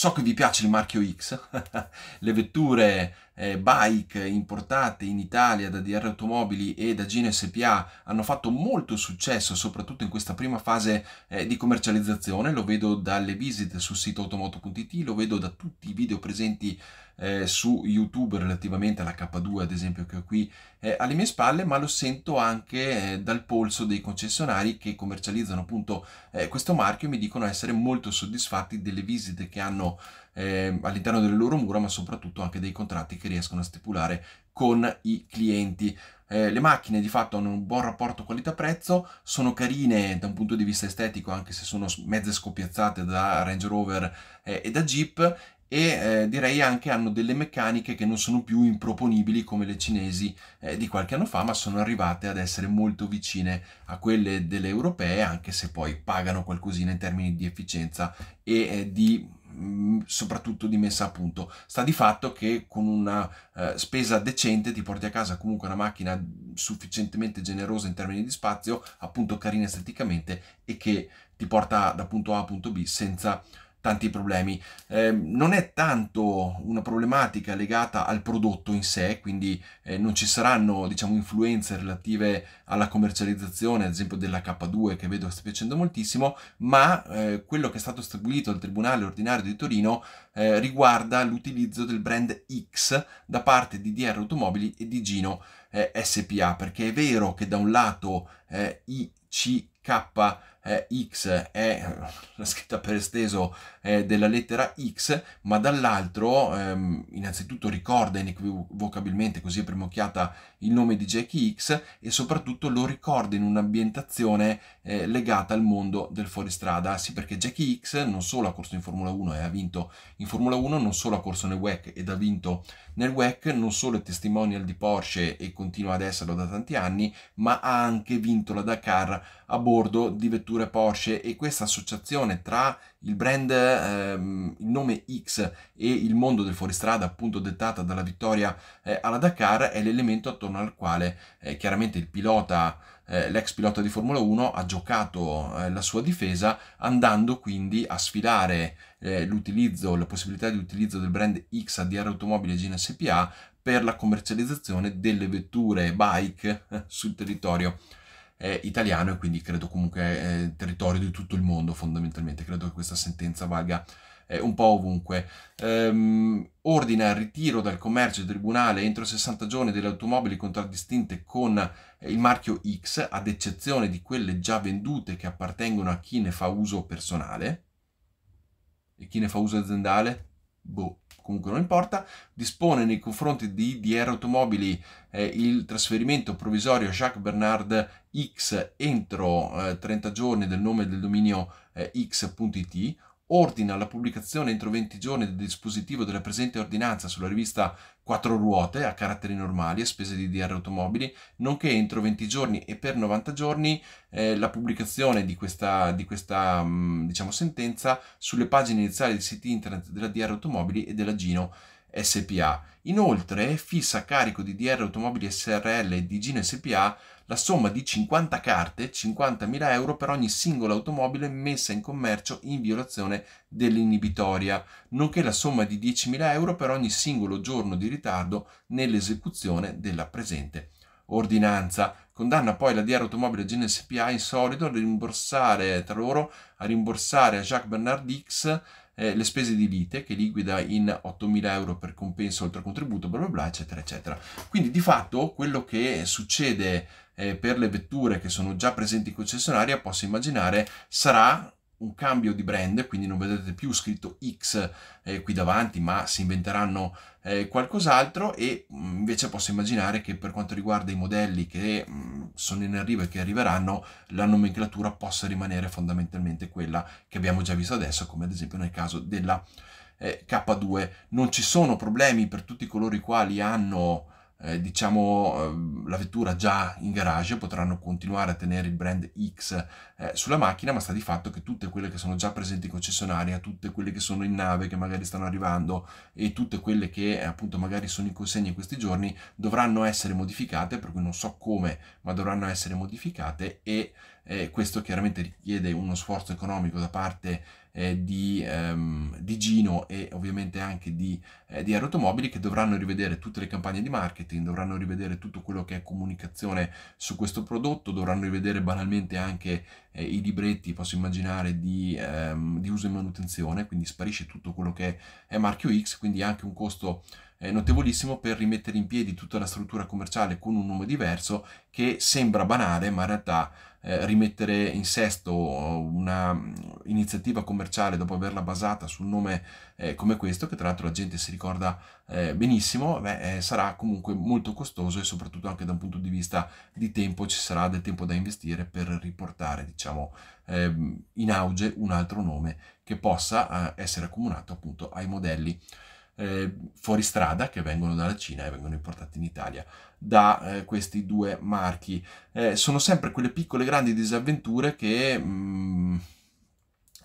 So che vi piace il marchio X, le vetture eh, bike importate in Italia da DR Automobili e da GNSPA hanno fatto molto successo, soprattutto in questa prima fase eh, di commercializzazione, lo vedo dalle visite sul sito automoto.it, lo vedo da tutti i video presenti eh, su YouTube relativamente alla K2, ad esempio, che ho qui eh, alle mie spalle, ma lo sento anche eh, dal polso dei concessionari che commercializzano appunto eh, questo marchio e mi dicono essere molto soddisfatti delle visite che hanno ehm, all'interno delle loro mura, ma soprattutto anche dei contratti che riescono a stipulare con i clienti. Eh, le macchine di fatto hanno un buon rapporto qualità-prezzo, sono carine da un punto di vista estetico anche se sono mezze scopiazzate da Range Rover eh, e da Jeep e eh, direi anche hanno delle meccaniche che non sono più improponibili come le cinesi eh, di qualche anno fa, ma sono arrivate ad essere molto vicine a quelle delle europee, anche se poi pagano qualcosina in termini di efficienza e eh, di mm, soprattutto di messa a punto sta di fatto che con una eh, spesa decente ti porti a casa comunque una macchina sufficientemente generosa in termini di spazio appunto carina esteticamente e che ti porta da punto A a punto B senza tanti problemi. Eh, non è tanto una problematica legata al prodotto in sé, quindi eh, non ci saranno diciamo, influenze relative alla commercializzazione, ad esempio della K2 che vedo che sta piacendo moltissimo, ma eh, quello che è stato stabilito dal Tribunale Ordinario di Torino eh, riguarda l'utilizzo del brand X da parte di DR Automobili e di Gino eh, SPA, perché è vero che da un lato eh, ICK eh, X è la scritta per esteso eh, della lettera X, ma dall'altro ehm, innanzitutto ricorda inequivocabilmente così a occhiata il nome di Jackie X e soprattutto lo ricorda in un'ambientazione eh, legata al mondo del fuoristrada. Sì, perché Jackie X non solo ha corso in Formula 1 e ha vinto in Formula 1, non solo ha corso nel WEC ed ha vinto nel WEC, non solo è testimonial di Porsche e continua ad esserlo da tanti anni, ma ha anche vinto la Dakar a bordo di vetture Porsche e questa associazione tra il brand, ehm, il nome X e il mondo del fuoristrada appunto dettata dalla vittoria eh, alla Dakar è l'elemento attorno al quale eh, chiaramente il pilota eh, l'ex pilota di Formula 1 ha giocato eh, la sua difesa andando quindi a sfilare eh, l'utilizzo, la possibilità di utilizzo del brand X ADR Automobile GNSPA per la commercializzazione delle vetture bike sul territorio eh, italiano e quindi credo comunque eh, territorio di tutto il mondo fondamentalmente. Credo che questa sentenza valga eh, un po' ovunque. Um, ehm, ordina il ritiro dal commercio del tribunale entro 60 giorni delle automobili contraddistinte con eh, il marchio X, ad eccezione di quelle già vendute che appartengono a chi ne fa uso personale. E chi ne fa uso aziendale? boh, comunque non importa, dispone nei confronti di DR Automobili eh, il trasferimento provvisorio Jacques Bernard X entro eh, 30 giorni del nome del dominio eh, x.it, ordina la pubblicazione entro 20 giorni del dispositivo della presente ordinanza sulla rivista 4 ruote a caratteri normali a spese di DR Automobili, nonché entro 20 giorni e per 90 giorni eh, la pubblicazione di questa, di questa mm, diciamo, sentenza sulle pagine iniziali dei siti internet della DR Automobili e della Gino. SPA. Inoltre fissa a carico di DR Automobili SRL e di Gino SPA la somma di 50 carte, 50.000 euro per ogni singola automobile messa in commercio in violazione dell'inibitoria, nonché la somma di 10.000 euro per ogni singolo giorno di ritardo nell'esecuzione della presente ordinanza. Condanna poi la DR Automobile SPA in solito a rimborsare tra loro a rimborsare a Jacques Bernard X eh, le spese di lite che liquida in 8.000 euro per compenso oltre contributo, bla bla bla, eccetera, eccetera. Quindi di fatto quello che succede eh, per le vetture che sono già presenti in concessionaria, posso immaginare, sarà un cambio di brand, quindi non vedete più scritto X eh, qui davanti, ma si inventeranno eh, qualcos'altro e mm, invece posso immaginare che per quanto riguarda i modelli che mh, mm, sono in arrivo e che arriveranno, la nomenclatura possa rimanere fondamentalmente quella che abbiamo già visto adesso, come ad esempio nel caso della eh, K2. Non ci sono problemi per tutti coloro i quali hanno eh, diciamo, ehm, la vettura già in garage, potranno continuare a tenere il brand X eh, sulla macchina, ma sta di fatto che tutte quelle che sono già presenti in concessionaria, tutte quelle che sono in nave, che magari stanno arrivando e tutte quelle che eh, appunto magari sono in consegna in questi giorni, dovranno essere modificate, per cui non so come, ma dovranno essere modificate e eh, questo chiaramente richiede uno sforzo economico da parte eh, di, ehm, di, Gino e ovviamente anche di, eh, di Automobili che dovranno rivedere tutte le campagne di marketing, dovranno rivedere tutto quello che è comunicazione su questo prodotto, dovranno rivedere banalmente anche eh, i libretti, posso immaginare, di, ehm, di, uso e manutenzione, quindi sparisce tutto quello che è marchio X, quindi anche un costo eh, notevolissimo per rimettere in piedi tutta la struttura commerciale con un nome diverso che sembra banale ma in realtà eh, rimettere in sesto una iniziativa commerciale dopo averla basata su un nome eh, come questo, che tra l'altro la gente si ricorda eh, benissimo, beh, eh, sarà comunque molto costoso e soprattutto anche da un punto di vista di tempo ci sarà del tempo da investire per riportare diciamo, ehm, in auge un altro nome che possa eh, essere accomunato appunto ai modelli eh, fuoristrada che vengono dalla Cina e vengono importati in Italia da eh, questi due marchi. Eh, sono sempre quelle piccole grandi disavventure che mh, mm,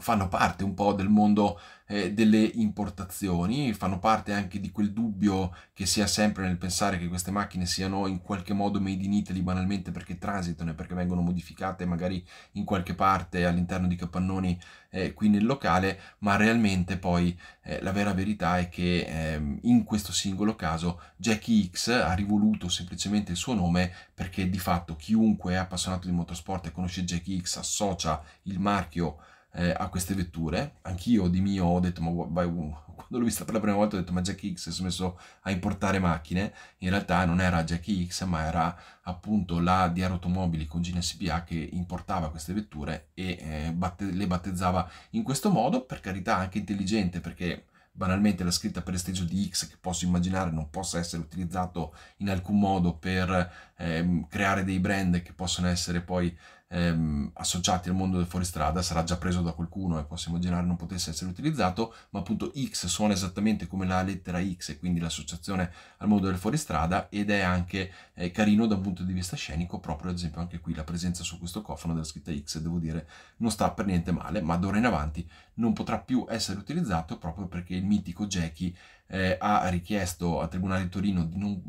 fanno parte un po' del mondo eh, delle importazioni, fanno parte anche di quel dubbio che si ha sempre nel pensare che queste macchine siano in qualche modo made in Italy banalmente perché transitano e perché vengono modificate magari in qualche parte all'interno di capannoni eh, qui nel locale, ma realmente poi eh, la vera verità è che ehm, in questo singolo caso Jackie X ha rivoluto semplicemente il suo nome perché di fatto chiunque è appassionato di motorsport e conosce Jackie X associa il marchio eh, a queste vetture. Anch'io di mio ho detto, ma vai, quando l'ho vista per la prima volta ho detto, ma Jack X si è messo a importare macchine. In realtà non era Jack X, ma era appunto la Diario Automobili con Gina GNSPA che importava queste vetture e eh, batte le battezzava in questo modo, per carità anche intelligente, perché banalmente la scritta per esteggio di X che posso immaginare non possa essere utilizzato in alcun modo per ehm, creare dei brand che possono essere poi ehm, associati al mondo del fuoristrada sarà già preso da qualcuno e possiamo immaginare non potesse essere utilizzato, ma appunto X suona esattamente come la lettera X e quindi l'associazione al mondo del fuoristrada ed è anche eh, carino da un punto di vista scenico, proprio ad esempio anche qui la presenza su questo cofano della scritta X, devo dire, non sta per niente male, ma d'ora in avanti non potrà più essere utilizzato proprio perché il mitico Jackie eh, ha richiesto al Tribunale di Torino di non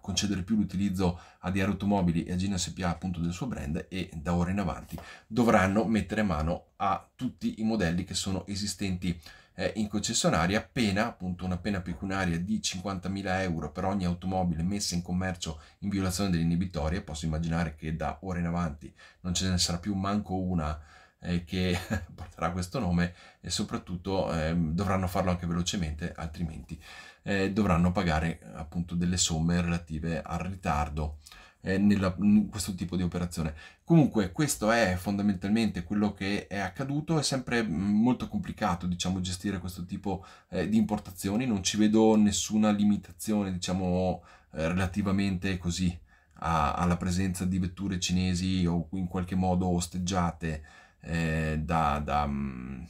concedere più l'utilizzo a DR Automobili e a Gina SPA appunto del suo brand e da ora in avanti dovranno mettere mano a tutti i modelli che sono esistenti eh, in concessionaria, appena appunto una pena pecunaria di 50.000 euro per ogni automobile messa in commercio in violazione dell'inibitoria, posso immaginare che da ora in avanti non ce ne sarà più manco una eh, che porterà questo nome e soprattutto eh, dovranno farlo anche velocemente, altrimenti eh, dovranno pagare appunto delle somme relative al ritardo eh, nella, in questo tipo di operazione. Comunque questo è fondamentalmente quello che è accaduto, è sempre mm, molto complicato diciamo gestire questo tipo eh, di importazioni, non ci vedo nessuna limitazione diciamo eh, relativamente così alla presenza di vetture cinesi o in qualche modo osteggiate eh, da, da, mm,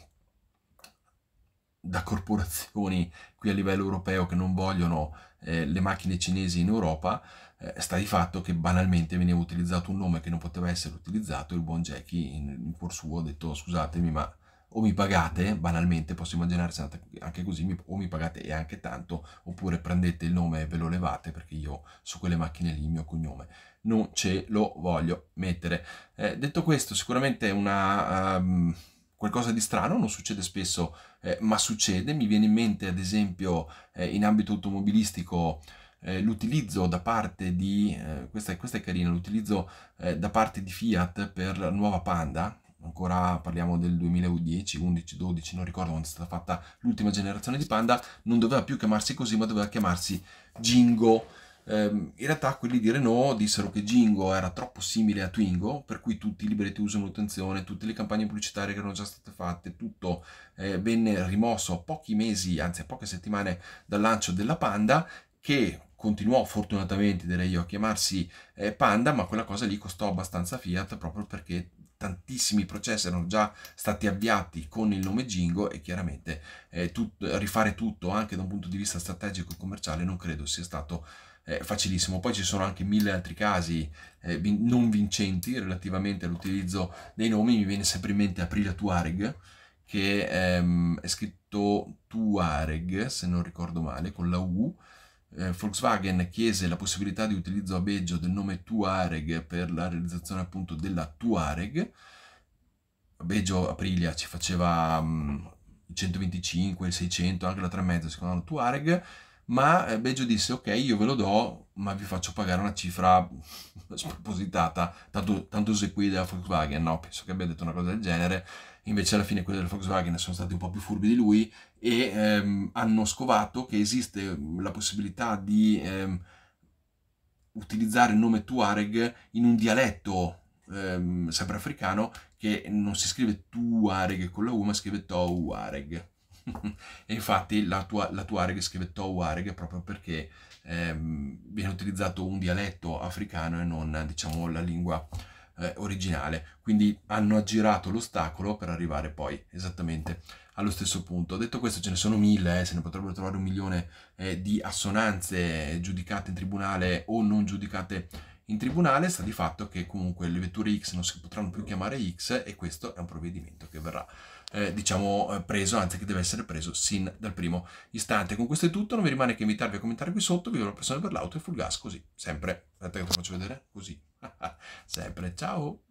da, corporazioni qui a livello europeo che non vogliono eh, le macchine cinesi in Europa, eh, sta di fatto che banalmente veniva utilizzato un nome che non poteva essere utilizzato, il buon Jackie in, in cuor suo ha detto scusatemi ma o mi pagate, banalmente posso immaginare se andate anche così, o mi pagate e anche tanto, oppure prendete il nome e ve lo levate perché io su quelle macchine lì il mio cognome non ce lo voglio mettere. Eh, detto questo, sicuramente è una... Um, qualcosa di strano, non succede spesso, eh, ma succede. Mi viene in mente, ad esempio, eh, in ambito automobilistico, eh, l'utilizzo da parte di, eh, questa, questa, è carina, l'utilizzo eh, da parte di Fiat per la nuova Panda, ancora parliamo del 2010, 11, 12, non ricordo quando è stata fatta l'ultima generazione di Panda, non doveva più chiamarsi così, ma doveva chiamarsi Jingo. Ehm, in realtà quelli di Renault dissero che Jingo era troppo simile a Twingo, per cui tutti i libretti usano attenzione, tutte le campagne pubblicitarie che erano già state fatte, tutto eh, venne rimosso a pochi mesi, anzi a poche settimane dal lancio della Panda che continuò fortunatamente direi io a chiamarsi eh, Panda, ma quella cosa lì costò abbastanza Fiat proprio perché tantissimi processi erano già stati avviati con il nome Gingo e chiaramente eh, tut rifare tutto anche da un punto di vista strategico e commerciale non credo sia stato eh, facilissimo. Poi ci sono anche mille altri casi eh, vin non vincenti relativamente all'utilizzo dei nomi, mi viene sempre in mente Aprilia Tuareg che ehm, è scritto Tuareg se non ricordo male con la U eh, Volkswagen chiese la possibilità di utilizzo a Beggio del nome Tuareg per la realizzazione appunto della Tuareg. Beggio Aprilia ci faceva um, il 125, il 600, anche la 3,5 si chiamavano Tuareg ma eh, Beggio disse ok io ve lo do ma vi faccio pagare una cifra spropositata tanto, tanto se qui della Volkswagen no penso che abbia detto una cosa del genere invece alla fine quelli della Volkswagen sono stati un po' più furbi di lui e ehm, hanno scovato che esiste la possibilità di ehm, utilizzare il nome Tuareg in un dialetto ehm, sempre africano che non si scrive Tuareg con la U ma scrive Touareg e infatti la tua, la tua areg scrive Touareg proprio perché ehm, viene utilizzato un dialetto africano e non diciamo la lingua eh, originale. Quindi hanno aggirato l'ostacolo per arrivare poi esattamente allo stesso punto. Detto questo ce ne sono mille, eh, se ne potrebbero trovare un milione eh, di assonanze giudicate in tribunale o non giudicate in tribunale sta di fatto che comunque le vetture X non si potranno più chiamare X e questo è un provvedimento che verrà eh, diciamo eh, preso, anzi che deve essere preso sin dal primo istante. Con questo è tutto, non mi rimane che invitarvi a commentare qui sotto, vi do la pressione per l'auto e full gas così, sempre. Aspetta che te lo faccio vedere, così, sempre, ciao!